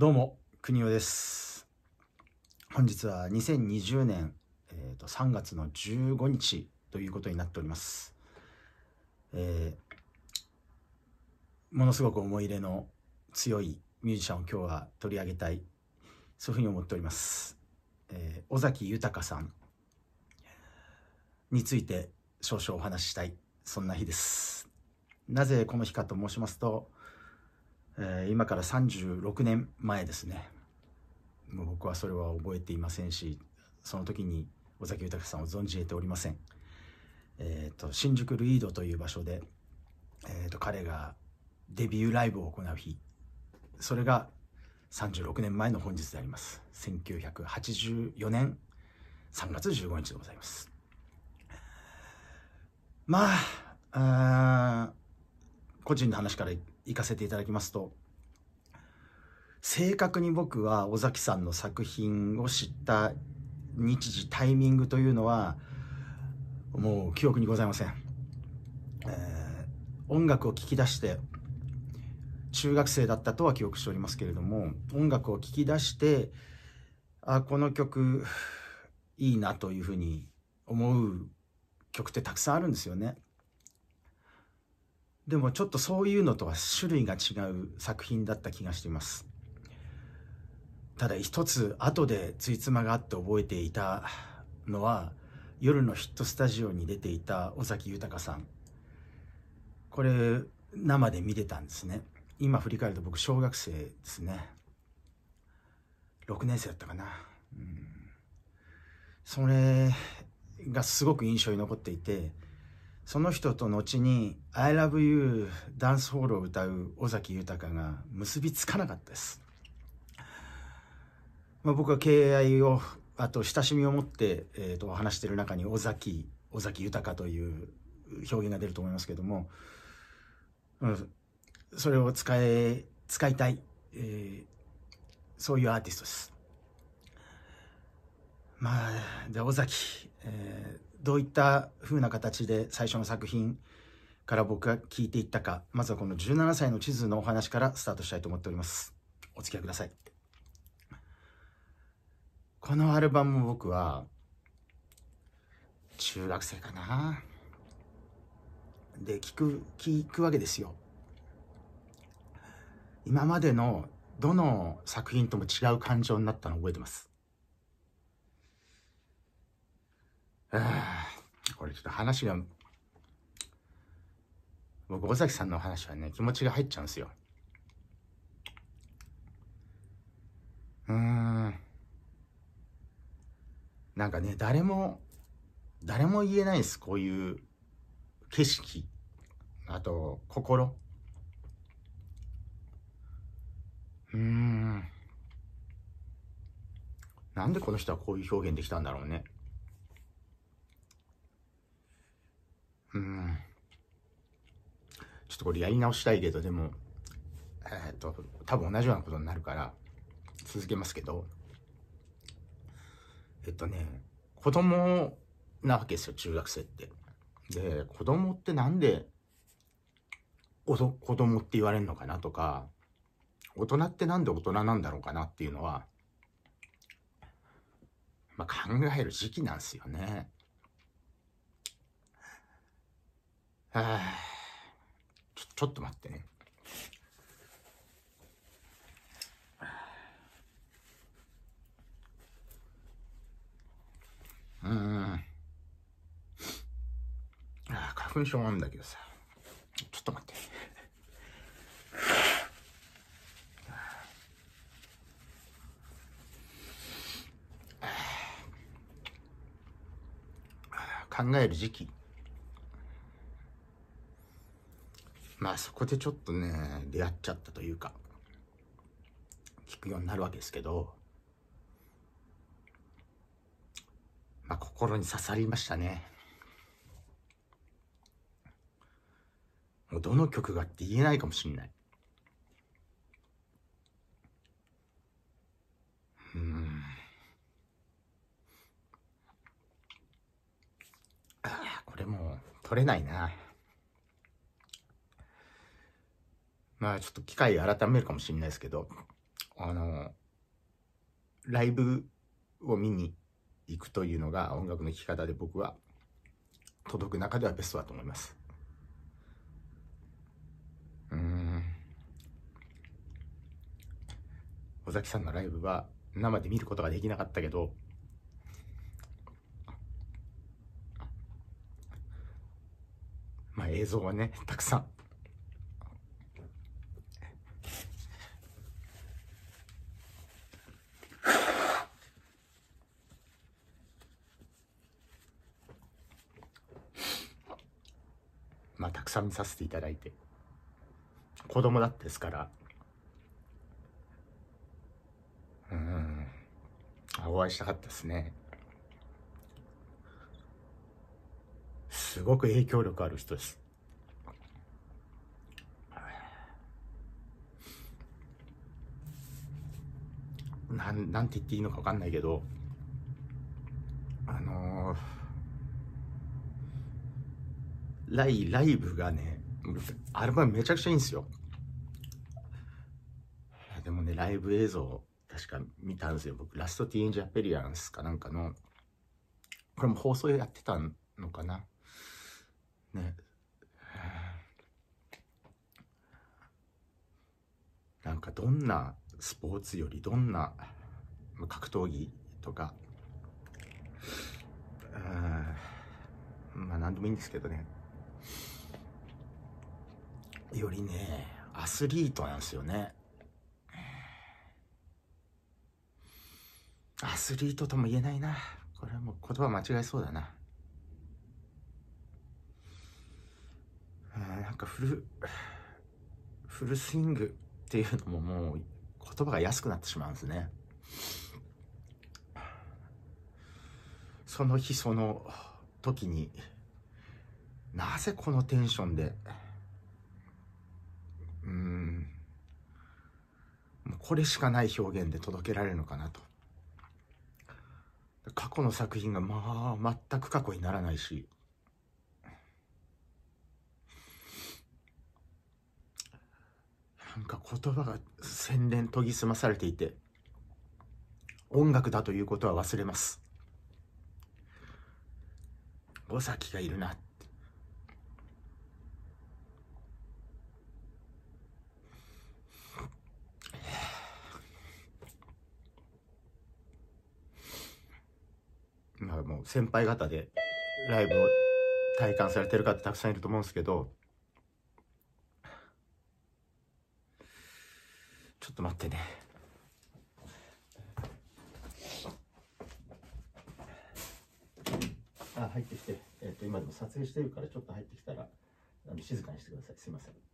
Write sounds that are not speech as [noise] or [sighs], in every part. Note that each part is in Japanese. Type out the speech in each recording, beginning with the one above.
どうも、国尾です。本日は2020年、えー、と3月の15日ということになっております。えー、ものすごく思い入れの強いミュージシャンを今日は取り上げたい、そういうふうに思っております。えー、尾崎豊さんについて少々お話ししたい、そんな日です。なぜこの日かと申しますと、えー、今から36年前ですねもう僕はそれは覚えていませんしその時に尾崎豊さんを存じ得ておりません、えーと、新宿ルイードという場所で、えーと、彼がデビューライブを行う日それが36年前の本日であります1984年3月15日でございますまあ個人の話から行かせていただきますと正確に僕は尾崎さんの作品を知った日時タイミングというのはもう記憶にございません、えー、音楽を聴き出して中学生だったとは記憶しておりますけれども音楽を聴き出してあこの曲いいなというふうに思う曲ってたくさんあるんですよね。でもちょっとそういうのとは種類が違う作品だった気がしていますただ一つ後でついつまがあって覚えていたのは夜のヒットスタジオに出ていた尾崎豊さんこれ生で見てたんですね今振り返ると僕小学生ですね6年生だったかな、うん、それがすごく印象に残っていてその人と後に「I love you」ダンスホールを歌う尾崎豊が結びつかなかったです、まあ、僕は敬愛をあと親しみを持って、えー、と話している中に尾崎尾崎豊という表現が出ると思いますけども、うん、それを使え使いたい、えー、そういうアーティストですまあで尾崎、えーどういった風な形で最初の作品から僕が聞いていったかまずはこの17歳の地図のお話からスタートしたいと思っておりますお付き合いくださいこのアルバムも僕は中学生かなで聞く聞くわけですよ今までのどの作品とも違う感情になったのを覚えてます [sighs] これちょっと話が、僕、尾崎さんの話はね、気持ちが入っちゃうんですよ。うん。なんかね、誰も、誰も言えないです、こういう景色。あと、心。うん。なんでこの人はこういう表現できたんだろうね。とこれやり直したいけど、でも、えっ、ー、と、多分同じようなことになるから、続けますけど、えっとね、子供なわけですよ、中学生って。で、子供ってなんで、おど子供って言われるのかなとか、大人ってなんで大人なんだろうかなっていうのは、まあ、考える時期なんですよね。はあちょ、ちょっと待ってね。うん。ああ花粉症なんだけどさ。ちょっと待って。考える時期まあそこでちょっとね、出会っちゃったというか、聞くようになるわけですけど、まあ心に刺さりましたね。もうどの曲がって言えないかもしんない。うん。ああ、これもう取れないな。まあちょっと機会改めるかもしれないですけど、あの、ライブを見に行くというのが音楽の聴き方で僕は届く中ではベストだと思います。うん。尾崎さんのライブは生で見ることができなかったけど、まあ映像はね、たくさんくさん見させていただいて子供だったですからうんお会いしたかったですねすごく影響力ある人ですなんなんて言っていいのか分かんないけどライ、ライブがね、アルバムめちゃくちゃいいんですよ。でもね、ライブ映像、確か見たんですよ。僕、ラストティーンジャペリアンスかなんかの、これも放送やってたのかな。ね。なんかどんなスポーツよりどんな格闘技とか、うんまあなんでもいいんですけどね、よりね、アスリートなんですよね。アスリートとも言えないな。これはもう言葉間違えそうだな。なんかフル、フルスイングっていうのももう言葉が安くなってしまうんですね。その日その時になぜこのテンションでうんこれしかない表現で届けられるのかなと過去の作品がまあ全く過去にならないしなんか言葉が洗練研ぎ澄まされていて音楽だということは忘れます尾崎がいるなってまあ、もう先輩方でライブを体感されてる方たくさんいると思うんですけどちょっと待ってねあ入ってきて、えー、と今でも撮影してるからちょっと入ってきたらあの静かにしてくださいすいません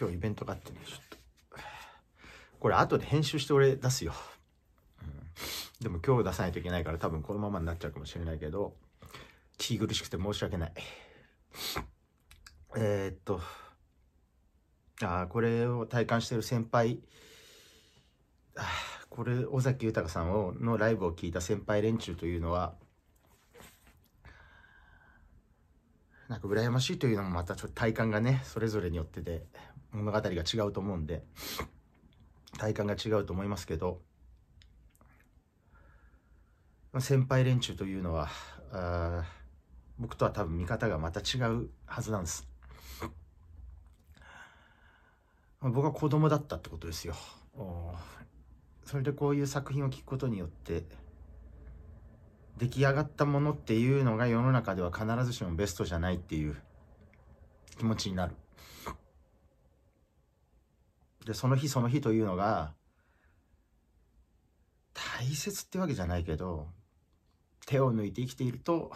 今日イベントがあってね、ちょっと。これ後で編集して俺出すよ。うん、でも今日出さないといけないから多分このままになっちゃうかもしれないけど、気苦しくて申し訳ない。えー、っと、あこれを体感してる先輩、あこれ、尾崎豊さんをのライブを聞いた先輩連中というのは、なんか羨ましいというのもまたちょっと体感がね、それぞれによってで、物語が違うと思うんで、体感が違うと思いますけど、先輩連中というのは、あ僕とは多分見方がまた違うはずなんです。僕は子供だったってことですよ。それでこういう作品を聞くことによって、出来上がったものっていうのが世の中では必ずしもベストじゃないっていう気持ちになる。で、その日その日というのが、大切ってわけじゃないけど、手を抜いて生きていると、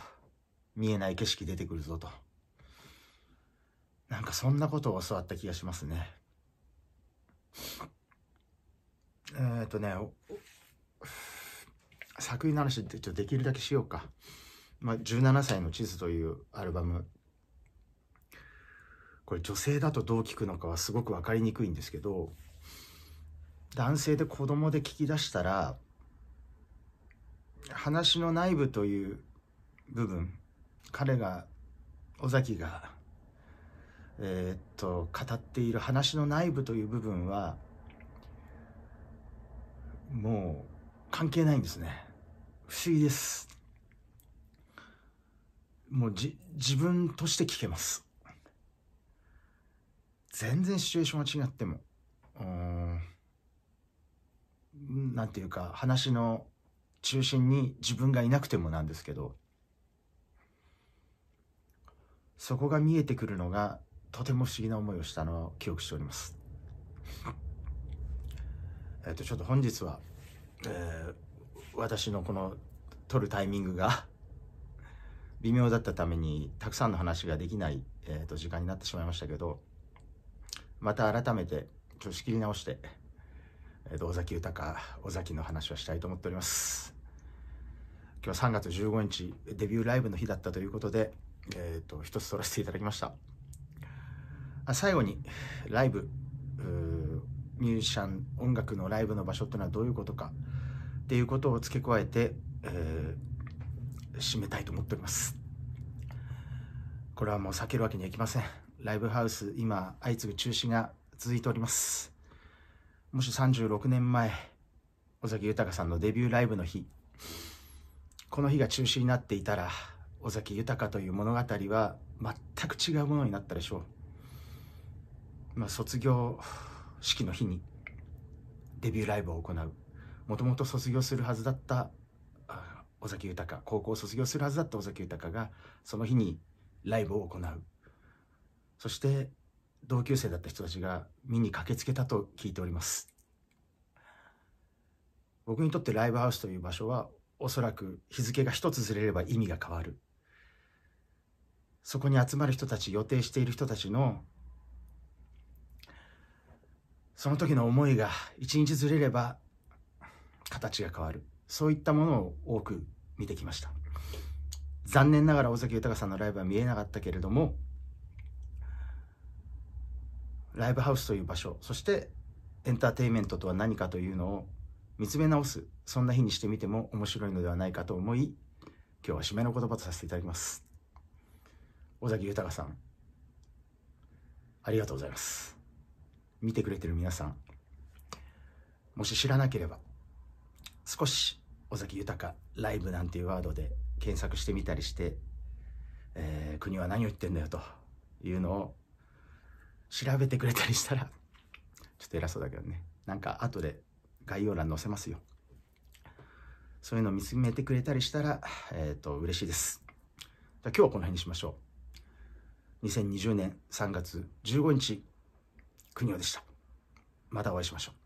見えない景色出てくるぞと。なんかそんなことを教わった気がしますね。えー、っとね、作品の話ってちょっとできるだけしようか。まあ、17歳の地図というアルバムこれ女性だとどう聞くのかはすごく分かりにくいんですけど男性で子供で聞き出したら話の内部という部分彼が尾崎がえー、っと語っている話の内部という部分はもう関係ないんですね不思議ですもうじ自分として聞けます全然シチュエーションが違っても何て言うか話の中心に自分がいなくてもなんですけどそこが見えてくるのがとても不思議な思いをしたのを記憶しております。えっとちょっと本日は、えー、私のこの撮るタイミングが微妙だったためにたくさんの話ができない、えー、と時間になってしまいましたけど。また改めてちょ仕切り直してえ尾崎豊尾崎の話をしたいと思っております今日は3月15日デビューライブの日だったということで、えーと、一つ取らせていただきましたあ最後にライブミュージシャン音楽のライブの場所ってのはどういうことかっていうことを付け加えて、えー、締めたいと思っておりますこれはもう避けるわけにはいきませんライブハウス、今、相次ぐ中止が続いております。もし36年前、尾崎豊さんのデビューライブの日、この日が中止になっていたら、尾崎豊という物語は全く違うものになったでしょう。まあ、卒業式の日にデビューライブを行う。もともと卒業するはずだった尾崎豊、高校を卒業するはずだった尾崎豊が、その日にライブを行う。そして同級生だった人たちが見に駆けつけたと聞いております僕にとってライブハウスという場所はおそらく日付が一つずれれば意味が変わるそこに集まる人たち予定している人たちのその時の思いが一日ずれれば形が変わるそういったものを多く見てきました残念ながら尾崎豊さんのライブは見えなかったけれどもライブハウスという場所そしてエンターテインメントとは何かというのを見つめ直すそんな日にしてみても面白いのではないかと思い今日は締めの言葉とさせていただきます尾崎豊さんありがとうございます見てくれてる皆さんもし知らなければ少し尾崎豊ライブなんていうワードで検索してみたりして、えー、国は何を言ってんだよというのを調べてくれたりしたら、ちょっと偉そうだけどね、なんか後で概要欄載せますよ。そういうのを見つめてくれたりしたら、えっ、ー、と、嬉しいです。じゃ今日はこの辺にしましょう。2020年3月15日、国尾でした。またお会いしましょう。